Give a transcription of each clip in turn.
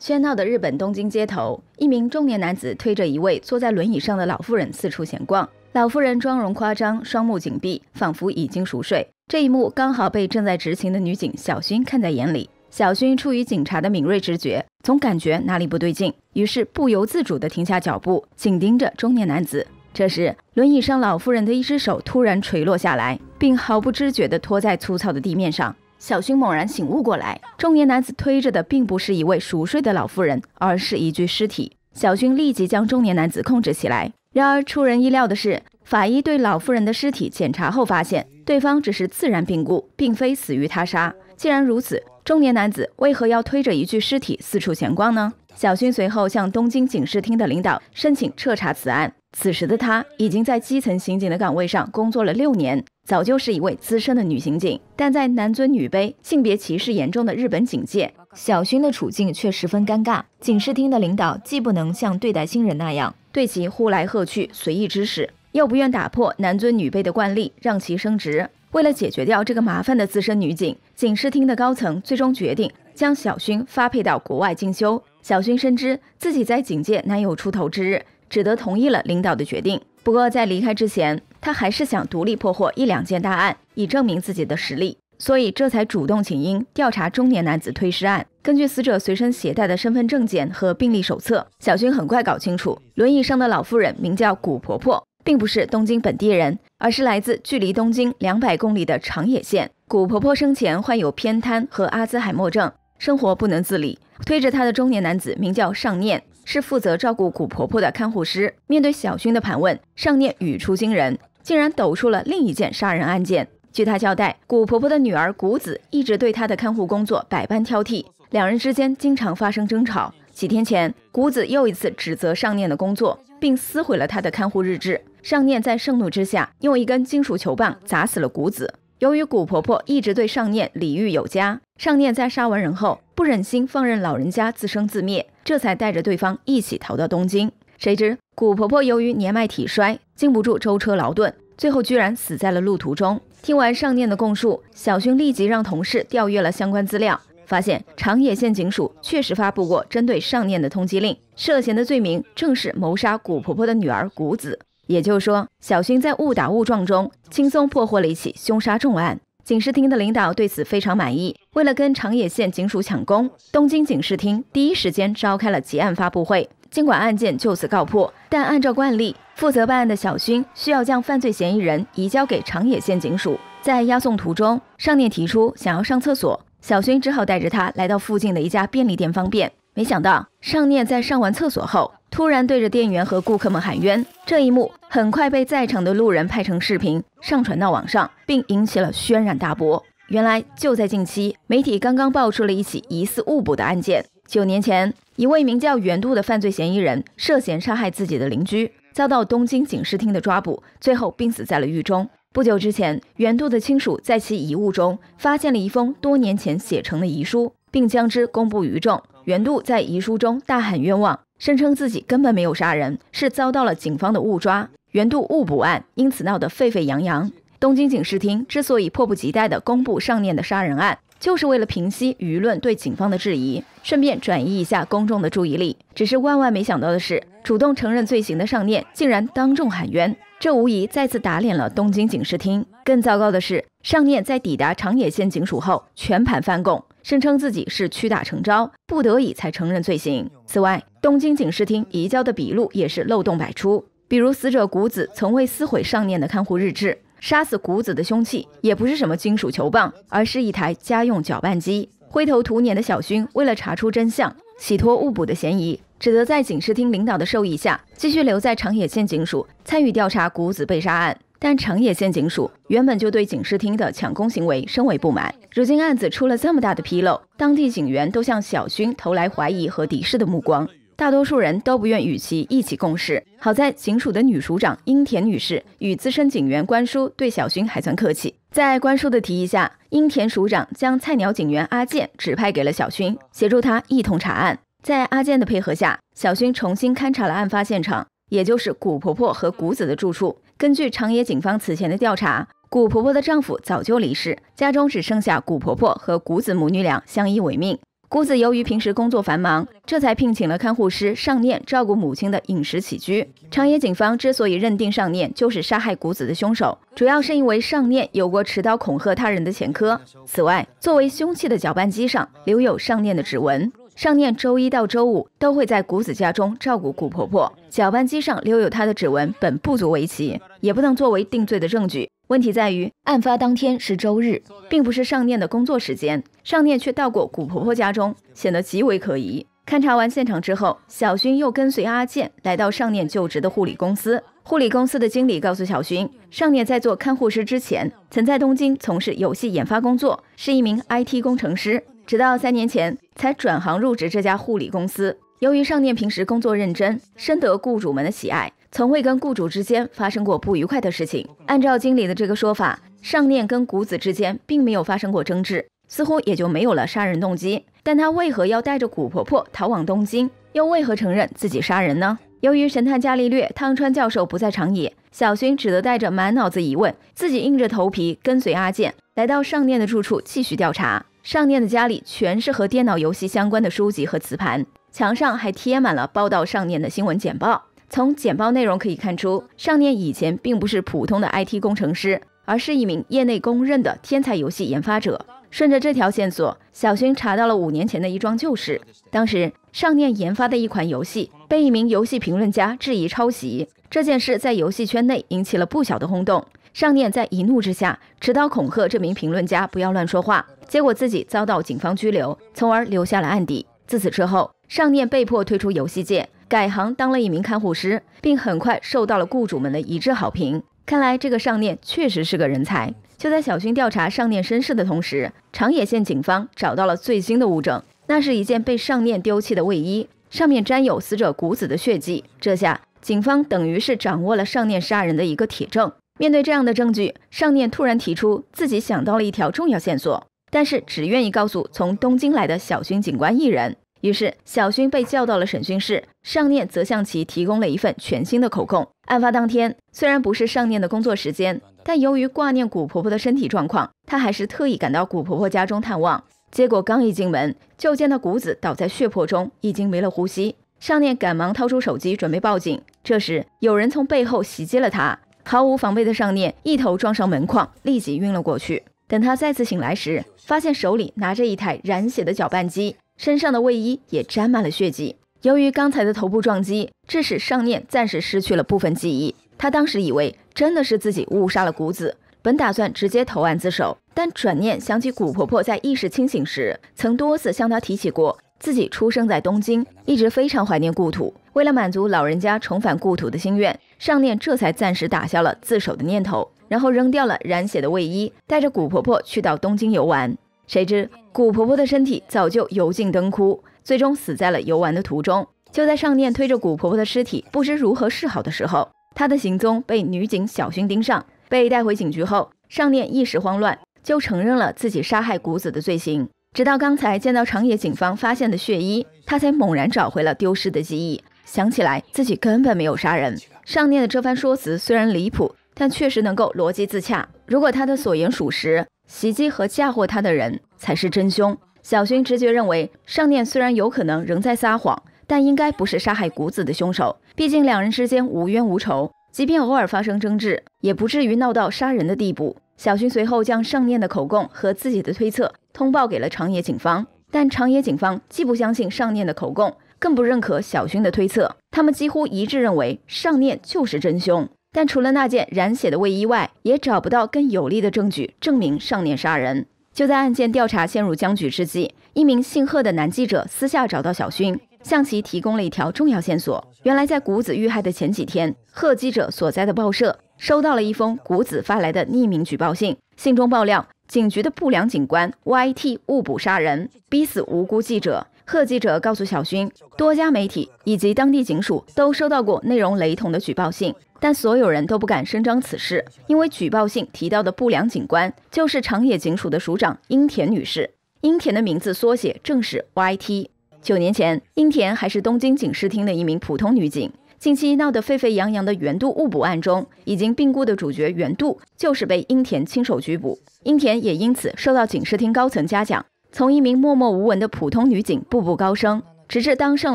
喧闹的日本东京街头，一名中年男子推着一位坐在轮椅上的老妇人四处闲逛。老妇人妆容夸张，双目紧闭，仿佛已经熟睡。这一幕刚好被正在执勤的女警小薰看在眼里。小薰出于警察的敏锐直觉，总感觉哪里不对劲，于是不由自主地停下脚步，紧盯着中年男子。这时，轮椅上老妇人的一只手突然垂落下来，并毫不知觉地拖在粗糙的地面上。小勋猛然醒悟过来，中年男子推着的并不是一位熟睡的老妇人，而是一具尸体。小勋立即将中年男子控制起来。然而出人意料的是，法医对老妇人的尸体检查后发现，对方只是自然病故，并非死于他杀。既然如此，中年男子为何要推着一具尸体四处闲逛呢？小勋随后向东京警视厅的领导申请彻查此案。此时的她已经在基层刑警的岗位上工作了六年，早就是一位资深的女刑警。但在男尊女卑、性别歧视严重的日本警界，小薰的处境却十分尴尬。警视厅的领导既不能像对待新人那样对其呼来喝去、随意指使，又不愿打破男尊女卑的惯例让其升职。为了解决掉这个麻烦的资深女警，警视厅的高层最终决定将小薰发配到国外进修。小薰深知自己在警界难有出头之日。只得同意了领导的决定。不过在离开之前，他还是想独立破获一两件大案，以证明自己的实力。所以这才主动请缨调查中年男子推尸案。根据死者随身携带的身份证件和病历手册，小军很快搞清楚，轮椅上的老妇人名叫谷婆婆，并不是东京本地人，而是来自距离东京两百公里的长野县。谷婆婆生前患有偏瘫和阿兹海默症，生活不能自理。推着她的中年男子名叫尚念。是负责照顾古婆婆的看护师。面对小勋的盘问，尚念语出惊人，竟然抖出了另一件杀人案件。据他交代，古婆婆的女儿谷子一直对她的看护工作百般挑剔，两人之间经常发生争吵。几天前，谷子又一次指责尚念的工作，并撕毁了他的看护日志。尚念在盛怒之下，用一根金属球棒砸死了谷子。由于谷婆婆一直对尚念礼遇有加，尚念在杀完人后，不忍心放任老人家自生自灭。这才带着对方一起逃到东京。谁知古婆婆由于年迈体衰，经不住舟车劳顿，最后居然死在了路途中。听完上念的供述，小薰立即让同事调阅了相关资料，发现长野县警署确实发布过针对上念的通缉令，涉嫌的罪名正是谋杀古婆婆的女儿谷子。也就是说，小薰在误打误撞中轻松破获了一起凶杀重案。警视厅的领导对此非常满意。为了跟长野县警署抢功，东京警视厅第一时间召开了结案发布会。尽管案件就此告破，但按照惯例，负责办案的小薰需要将犯罪嫌疑人移交给长野县警署。在押送途中，上念提出想要上厕所，小薰只好带着他来到附近的一家便利店方便。没想到，上念在上完厕所后。突然对着店员和顾客们喊冤，这一幕很快被在场的路人拍成视频，上传到网上，并引起了轩然大波。原来就在近期，媒体刚刚爆出了一起疑似误捕的案件。九年前，一位名叫袁渡的犯罪嫌疑人涉嫌杀害自己的邻居，遭到东京警视厅的抓捕，最后病死在了狱中。不久之前，袁渡的亲属在其遗物中发现了一封多年前写成的遗书，并将之公布于众。袁渡在遗书中大喊冤枉。声称自己根本没有杀人，是遭到了警方的误抓。原度误捕案因此闹得沸沸扬扬。东京警视厅之所以迫不及待地公布上念的杀人案，就是为了平息舆论对警方的质疑，顺便转移一下公众的注意力。只是万万没想到的是，主动承认罪行的上念竟然当众喊冤。这无疑再次打脸了东京警视厅。更糟糕的是，上念在抵达长野县警署后，全盘翻供，声称自己是屈打成招，不得已才承认罪行。此外，东京警视厅移交的笔录也是漏洞百出，比如死者谷子从未撕毁上念的看护日志，杀死谷子的凶器也不是什么金属球棒，而是一台家用搅拌机。灰头土脸的小薰，为了查出真相，洗脱误捕的嫌疑。只得在警视厅领导的授意下，继续留在长野县警署参与调查谷子被杀案。但长野县警署原本就对警视厅的抢功行为深为不满，如今案子出了这么大的纰漏，当地警员都向小薰投来怀疑和敌视的目光，大多数人都不愿与其一起共事。好在警署的女署长英田女士与资深警员关叔对小薰还算客气，在关叔的提议下，英田署长将菜鸟警员阿健指派给了小薰，协助他一同查案。在阿健的配合下，小勋重新勘察了案发现场，也就是谷婆婆和谷子的住处。根据长野警方此前的调查，谷婆婆的丈夫早就离世，家中只剩下谷婆婆和谷子母女俩相依为命。谷子由于平时工作繁忙，这才聘请了看护师尚念照顾母亲的饮食起居。长野警方之所以认定尚念就是杀害谷子的凶手，主要是因为尚念有过持刀恐吓他人的前科。此外，作为凶器的搅拌机上留有尚念的指纹。上念周一到周五都会在谷子家中照顾谷婆婆，搅拌机上留有她的指纹本不足为奇，也不能作为定罪的证据。问题在于，案发当天是周日，并不是上念的工作时间，上念却到过谷婆婆家中，显得极为可疑。勘查完现场之后，小薰又跟随阿健来到上念就职的护理公司，护理公司的经理告诉小薰，上念在做看护师之前，曾在东京从事游戏研发工作，是一名 IT 工程师。直到三年前才转行入职这家护理公司。由于尚念平时工作认真，深得雇主们的喜爱，从未跟雇主之间发生过不愉快的事情。按照经理的这个说法，尚念跟谷子之间并没有发生过争执，似乎也就没有了杀人动机。但他为何要带着谷婆婆逃往东京？又为何承认自己杀人呢？由于神探伽利略汤川教授不在长野，小薰只得带着满脑子疑问，自己硬着头皮跟随阿健来到尚念的住处，继续调查。尚念的家里全是和电脑游戏相关的书籍和磁盘，墙上还贴满了报道尚念的新闻简报。从简报内容可以看出，尚念以前并不是普通的 IT 工程师，而是一名业内公认的天才游戏研发者。顺着这条线索，小薰查到了五年前的一桩旧事：当时尚念研发的一款游戏被一名游戏评论家质疑抄袭，这件事在游戏圈内引起了不小的轰动。上念在一怒之下持刀恐吓这名评论家不要乱说话，结果自己遭到警方拘留，从而留下了案底。自此之后，上念被迫退出游戏界，改行当了一名看护师，并很快受到了雇主们的一致好评。看来这个上念确实是个人才。就在小勋调查上念身世的同时，长野县警方找到了最新的物证，那是一件被上念丢弃的卫衣，上面沾有死者谷子的血迹。这下警方等于是掌握了上念杀人的一个铁证。面对这样的证据，尚念突然提出自己想到了一条重要线索，但是只愿意告诉从东京来的小勋警官一人。于是小勋被叫到了审讯室，尚念则向其提供了一份全新的口供。案发当天，虽然不是尚念的工作时间，但由于挂念古婆婆的身体状况，他还是特意赶到古婆婆家中探望。结果刚一进门，就见到谷子倒在血泊中，已经没了呼吸。尚念赶忙掏出手机准备报警，这时有人从背后袭击了他。毫无防备的尚念一头撞上门框，立即晕了过去。等他再次醒来时，发现手里拿着一台染血的搅拌机，身上的卫衣也沾满了血迹。由于刚才的头部撞击，致使尚念暂时失去了部分记忆。他当时以为真的是自己误杀了谷子，本打算直接投案自首，但转念想起谷婆婆在意识清醒时曾多次向他提起过。自己出生在东京，一直非常怀念故土。为了满足老人家重返故土的心愿，上念这才暂时打消了自首的念头，然后扔掉了染血的卫衣，带着古婆婆去到东京游玩。谁知古婆婆的身体早就油尽灯枯，最终死在了游玩的途中。就在上念推着古婆婆的尸体不知如何是好的时候，她的行踪被女警小薰盯上，被带回警局后，上念一时慌乱就承认了自己杀害谷子的罪行。直到刚才见到长野警方发现的血衣，他才猛然找回了丢失的记忆，想起来自己根本没有杀人。上念的这番说辞虽然离谱，但确实能够逻辑自洽。如果他的所言属实，袭击和嫁祸他的人才是真凶。小薰直觉认为，上念虽然有可能仍在撒谎，但应该不是杀害谷子的凶手，毕竟两人之间无冤无仇，即便偶尔发生争执，也不至于闹到杀人的地步。小薰随后将上念的口供和自己的推测。通报给了长野警方，但长野警方既不相信上念的口供，更不认可小薰的推测。他们几乎一致认为上念就是真凶，但除了那件染血的卫衣外，也找不到更有利的证据证明上念杀人。就在案件调查陷入僵局之际，一名姓贺的男记者私下找到小薰，向其提供了一条重要线索。原来，在谷子遇害的前几天，贺记者所在的报社收到了一封谷子发来的匿名举报信，信中爆料。警局的不良警官 YT 误捕杀人，逼死无辜记者。贺记者告诉小勋，多家媒体以及当地警署都收到过内容雷同的举报信，但所有人都不敢声张此事，因为举报信提到的不良警官就是长野警署的署长英田女士，英田的名字缩写正是 YT。九年前，英田还是东京警视厅的一名普通女警。近期闹得沸沸扬扬的原渡误捕案中，已经病故的主角原渡就是被英田亲手拘捕，英田也因此受到警视厅高层嘉奖，从一名默默无闻的普通女警步步高升，直至当上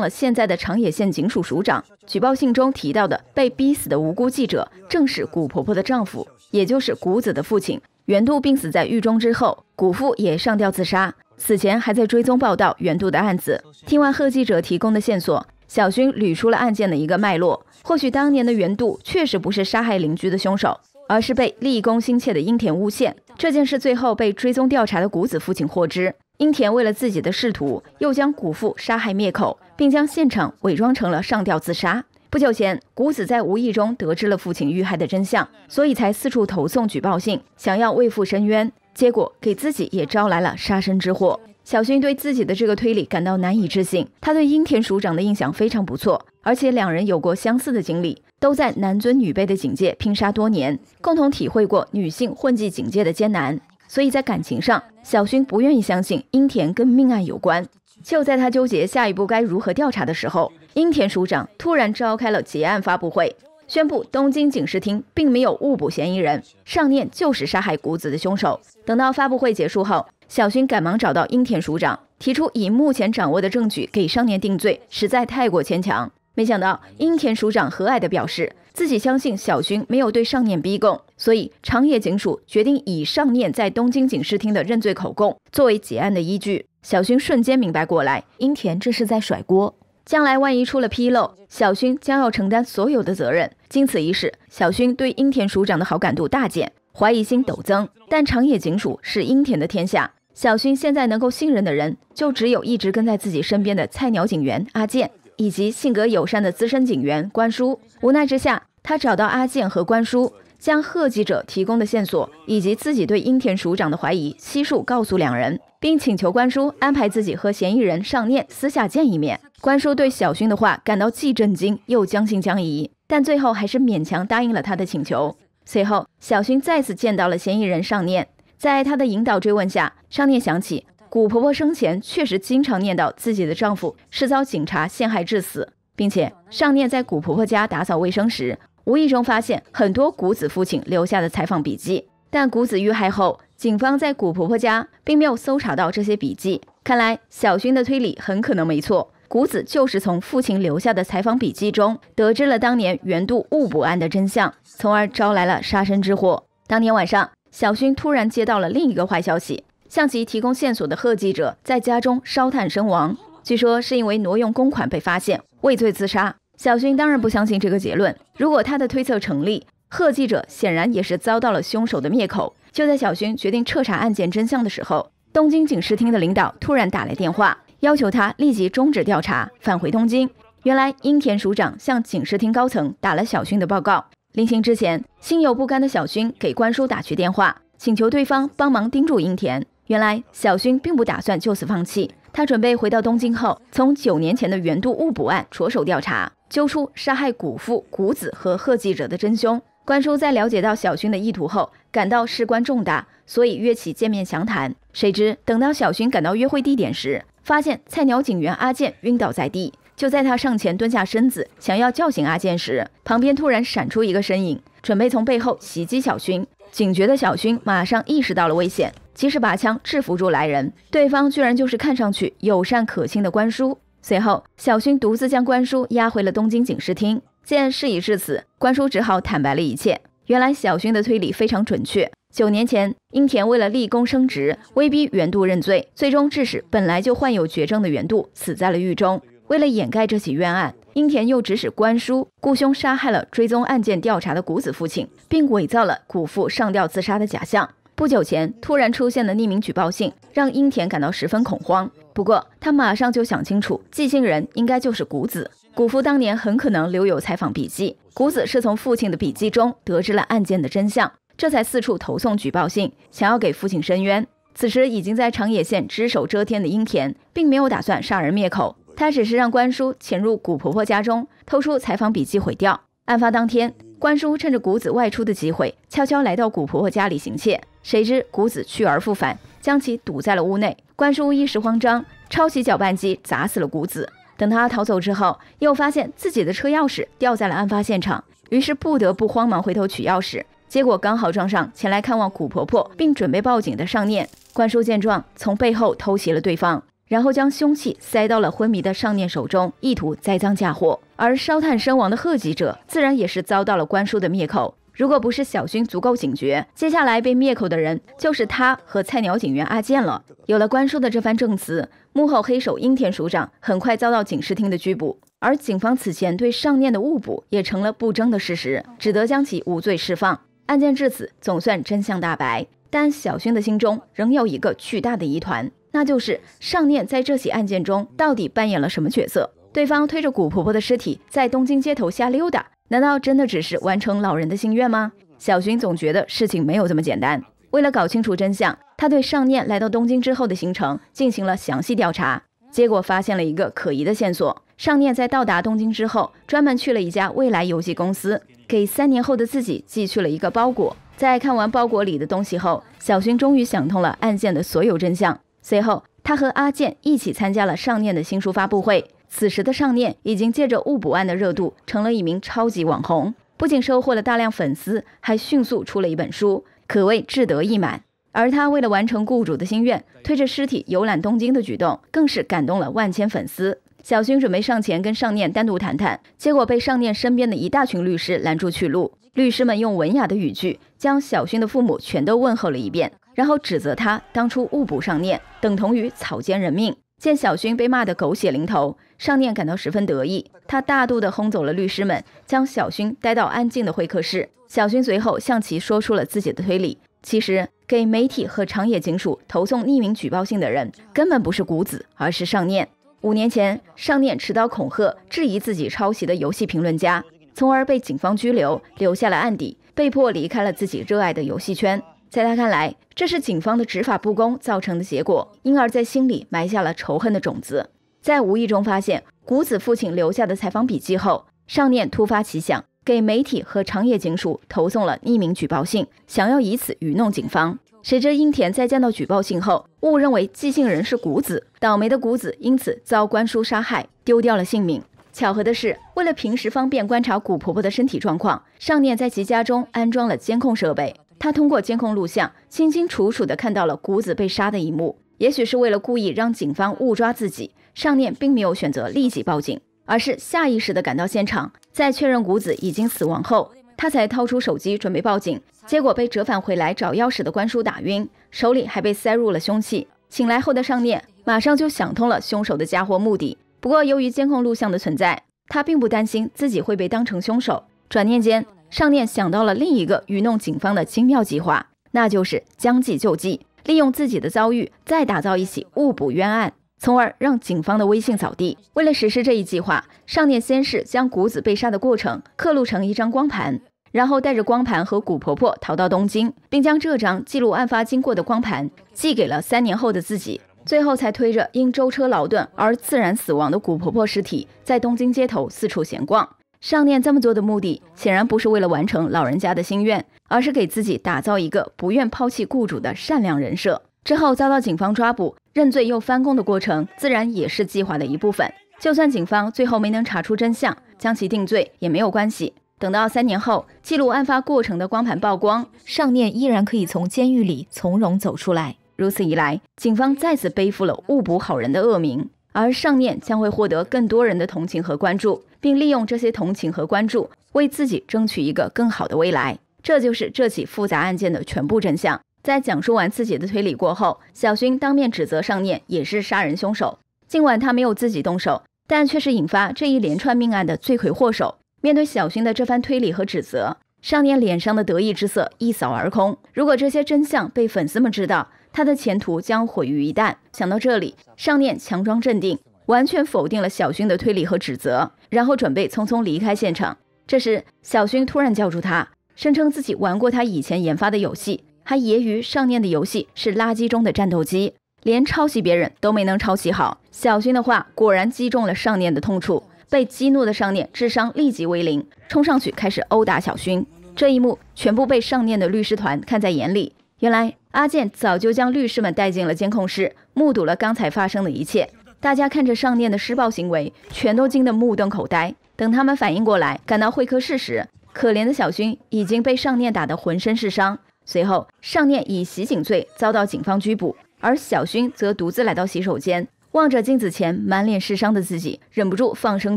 了现在的长野县警署署长。举报信中提到的被逼死的无辜记者，正是古婆婆的丈夫，也就是谷子的父亲。原渡病死在狱中之后，谷父也上吊自杀，死前还在追踪报道原渡的案子。听完贺记者提供的线索。小勋捋出了案件的一个脉络，或许当年的袁渡确实不是杀害邻居的凶手，而是被立功心切的英田诬陷。这件事最后被追踪调查的谷子父亲获知，英田为了自己的仕途，又将谷父杀害灭口，并将现场伪装成了上吊自杀。不久前，谷子在无意中得知了父亲遇害的真相，所以才四处投送举报信，想要为父申冤，结果给自己也招来了杀身之祸。小薰对自己的这个推理感到难以置信。他对樱田署长的印象非常不错，而且两人有过相似的经历，都在男尊女卑的警界拼杀多年，共同体会过女性混迹警界的艰难，所以在感情上，小薰不愿意相信樱田跟命案有关。就在他纠结下一步该如何调查的时候，樱田署长突然召开了结案发布会。宣布东京警视厅并没有误捕嫌疑人，上念就是杀害谷子的凶手。等到发布会结束后，小薰赶忙找到樱田署长，提出以目前掌握的证据给上念定罪，实在太过牵强。没想到樱田署长和蔼地表示，自己相信小薰没有对上念逼供，所以长野警署决定以上念在东京警视厅的认罪口供作为结案的依据。小薰瞬间明白过来，樱田这是在甩锅。将来万一出了纰漏，小薰将要承担所有的责任。经此一事，小薰对樱田署长的好感度大减，怀疑心陡增。但长野警署是樱田的天下，小薰现在能够信任的人，就只有一直跟在自己身边的菜鸟警员阿健，以及性格友善的资深警员关叔。无奈之下，他找到阿健和关叔。将贺记者提供的线索以及自己对樱田署长的怀疑悉数告诉两人，并请求关叔安排自己和嫌疑人尚念私下见一面。关叔对小薰的话感到既震惊又将信将疑，但最后还是勉强答应了他的请求。随后，小薰再次见到了嫌疑人尚念，在他的引导追问下，尚念想起古婆婆生前确实经常念叨自己的丈夫是遭警察陷害致死，并且尚念在古婆婆家打扫卫生时。无意中发现很多谷子父亲留下的采访笔记，但谷子遇害后，警方在谷婆婆家并没有搜查到这些笔记。看来小薰的推理很可能没错，谷子就是从父亲留下的采访笔记中得知了当年原渡误捕案的真相，从而招来了杀身之祸。当天晚上，小薰突然接到了另一个坏消息：向其提供线索的贺记者在家中烧炭身亡，据说是因为挪用公款被发现，畏罪自杀。小薰当然不相信这个结论。如果他的推测成立，贺记者显然也是遭到了凶手的灭口。就在小薰决定彻查案件真相的时候，东京警视厅的领导突然打来电话，要求他立即终止调查，返回东京。原来，英田署长向警视厅高层打了小薰的报告。临行之前，心有不甘的小薰给关叔打去电话，请求对方帮忙盯住英田。原来，小薰并不打算就此放弃，他准备回到东京后，从九年前的原渡误捕案着手调查。揪出杀害谷父、谷子和贺记者的真凶。关叔在了解到小薰的意图后，感到事关重大，所以约起见面详谈。谁知等到小薰赶到约会地点时，发现菜鸟警员阿健晕倒在地。就在他上前蹲下身子想要叫醒阿健时，旁边突然闪出一个身影，准备从背后袭击小薰。警觉的小薰马上意识到了危险，及时拔枪制服住来人。对方居然就是看上去友善可亲的关叔。随后，小薰独自将关叔押回了东京警视厅。见事已至此，关叔只好坦白了一切。原来，小薰的推理非常准确。九年前，英田为了立功升职，威逼原渡认罪，最终致使本来就患有绝症的原渡死在了狱中。为了掩盖这起冤案，英田又指使关叔雇凶杀害了追踪案件调查的谷子父亲，并伪造了谷父上吊自杀的假象。不久前突然出现的匿名举报信，让英田感到十分恐慌。不过他马上就想清楚，寄信人应该就是谷子。谷夫当年很可能留有采访笔记，谷子是从父亲的笔记中得知了案件的真相，这才四处投送举报信，想要给父亲申冤。此时已经在长野县只手遮天的英田，并没有打算杀人灭口，他只是让关叔潜入谷婆婆家中，偷出采访笔记毁掉。案发当天。关叔趁着谷子外出的机会，悄悄来到谷婆婆家里行窃，谁知谷子去而复返，将其堵在了屋内。关叔一时慌张，抄起搅拌机砸死了谷子。等他逃走之后，又发现自己的车钥匙掉在了案发现场，于是不得不慌忙回头取钥匙，结果刚好撞上前来看望谷婆婆并准备报警的尚念。关叔见状，从背后偷袭了对方。然后将凶器塞到了昏迷的尚念手中，意图栽赃嫁祸。而烧炭身亡的贺吉者自然也是遭到了关叔的灭口。如果不是小薰足够警觉，接下来被灭口的人就是他和菜鸟警员阿健了。有了关叔的这番证词，幕后黑手樱田署长很快遭到警视厅的拘捕。而警方此前对尚念的误捕也成了不争的事实，只得将其无罪释放。案件至此总算真相大白，但小薰的心中仍有一个巨大的疑团。那就是尚念在这起案件中到底扮演了什么角色？对方推着古婆婆的尸体在东京街头瞎溜达，难道真的只是完成老人的心愿吗？小薰总觉得事情没有这么简单。为了搞清楚真相，他对尚念来到东京之后的行程进行了详细调查，结果发现了一个可疑的线索：尚念在到达东京之后，专门去了一家未来游戏公司，给三年后的自己寄去了一个包裹。在看完包裹里的东西后，小薰终于想通了案件的所有真相。随后，他和阿健一起参加了尚念的新书发布会。此时的尚念已经借着误捕案的热度，成了一名超级网红，不仅收获了大量粉丝，还迅速出了一本书，可谓志得意满。而他为了完成雇主的心愿，推着尸体游览东京的举动，更是感动了万千粉丝。小薰准备上前跟尚念单独谈谈，结果被尚念身边的一大群律师拦住去路。律师们用文雅的语句，将小薰的父母全都问候了一遍。然后指责他当初误捕上念，等同于草菅人命。见小薰被骂得狗血淋头，上念感到十分得意。他大度地轰走了律师们，将小薰带到安静的会客室。小薰随后向其说出了自己的推理：其实给媒体和长野警署投送匿名举报信的人，根本不是谷子，而是上念。五年前，上念持刀恐吓质疑自己抄袭的游戏评论家，从而被警方拘留，留下了案底，被迫离开了自己热爱的游戏圈。在他看来，这是警方的执法不公造成的结果，因而在心里埋下了仇恨的种子。在无意中发现谷子父亲留下的采访笔记后，上念突发奇想，给媒体和长野警署投送了匿名举报信，想要以此愚弄警方。谁知英田在见到举报信后，误认为寄信人是谷子，倒霉的谷子因此遭官叔杀害，丢掉了性命。巧合的是，为了平时方便观察谷婆婆的身体状况，上念在其家中安装了监控设备。他通过监控录像，清清楚楚地看到了谷子被杀的一幕。也许是为了故意让警方误抓自己，上念并没有选择立即报警，而是下意识地赶到现场，在确认谷子已经死亡后，他才掏出手机准备报警，结果被折返回来找钥匙的关叔打晕，手里还被塞入了凶器。醒来后的上念马上就想通了凶手的家伙目的。不过由于监控录像的存在，他并不担心自己会被当成凶手。转念间。上念想到了另一个愚弄警方的精妙计划，那就是将计就计，利用自己的遭遇再打造一起误捕冤案，从而让警方的威信扫地。为了实施这一计划，上念先是将谷子被杀的过程刻录成一张光盘，然后带着光盘和谷婆婆逃到东京，并将这张记录案发经过的光盘寄给了三年后的自己。最后才推着因舟车劳顿而自然死亡的谷婆婆尸体，在东京街头四处闲逛。上念这么做的目的，显然不是为了完成老人家的心愿，而是给自己打造一个不愿抛弃雇主的善良人设。之后遭到警方抓捕、认罪又翻供的过程，自然也是计划的一部分。就算警方最后没能查出真相，将其定罪也没有关系。等到三年后，记录案发过程的光盘曝光，上念依然可以从监狱里从容走出来。如此一来，警方再次背负了误捕好人的恶名，而上念将会获得更多人的同情和关注。并利用这些同情和关注，为自己争取一个更好的未来。这就是这起复杂案件的全部真相。在讲述完自己的推理过后，小薰当面指责上念也是杀人凶手。尽管他没有自己动手，但却是引发这一连串命案的罪魁祸首。面对小薰的这番推理和指责，上念脸上的得意之色一扫而空。如果这些真相被粉丝们知道，他的前途将毁于一旦。想到这里，上念强装镇定。完全否定了小薰的推理和指责，然后准备匆匆离开现场。这时，小薰突然叫住他，声称自己玩过他以前研发的游戏，还揶揄上念的游戏是垃圾中的战斗机，连抄袭别人都没能抄袭好。小薰的话果然击中了上念的痛处，被激怒的上念智商立即为零，冲上去开始殴打小薰。这一幕全部被上念的律师团看在眼里。原来阿健早就将律师们带进了监控室，目睹了刚才发生的一切。大家看着尚念的施暴行为，全都惊得目瞪口呆。等他们反应过来，赶到会客室时，可怜的小勋已经被尚念打得浑身是伤。随后，尚念以袭警罪遭到警方拘捕，而小勋则独自来到洗手间，望着镜子前满脸是伤的自己，忍不住放声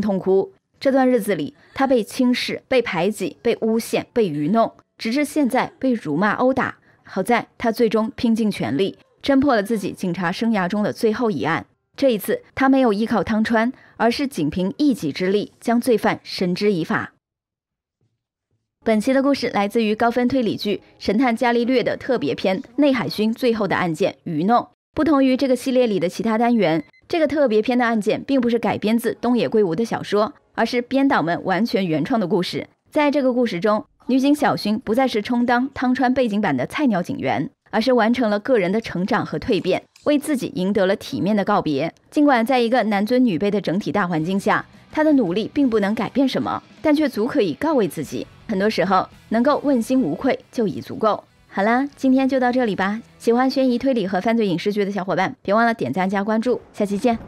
痛哭。这段日子里，他被轻视、被排挤、被诬陷、被愚弄，直至现在被辱骂殴打。好在他最终拼尽全力，侦破了自己警察生涯中的最后一案。这一次，他没有依靠汤川，而是仅凭一己之力将罪犯绳之以法。本期的故事来自于高分推理剧《神探伽利略》的特别篇《内海薰最后的案件愚弄》。不同于这个系列里的其他单元，这个特别篇的案件并不是改编自东野圭吾的小说，而是编导们完全原创的故事。在这个故事中，女警小薰不再是充当汤川背景板的菜鸟警员，而是完成了个人的成长和蜕变。为自己赢得了体面的告别。尽管在一个男尊女卑的整体大环境下，他的努力并不能改变什么，但却足可以告慰自己。很多时候，能够问心无愧就已足够。好啦，今天就到这里吧。喜欢悬疑推理和犯罪影视剧的小伙伴，别忘了点赞加关注。下期见。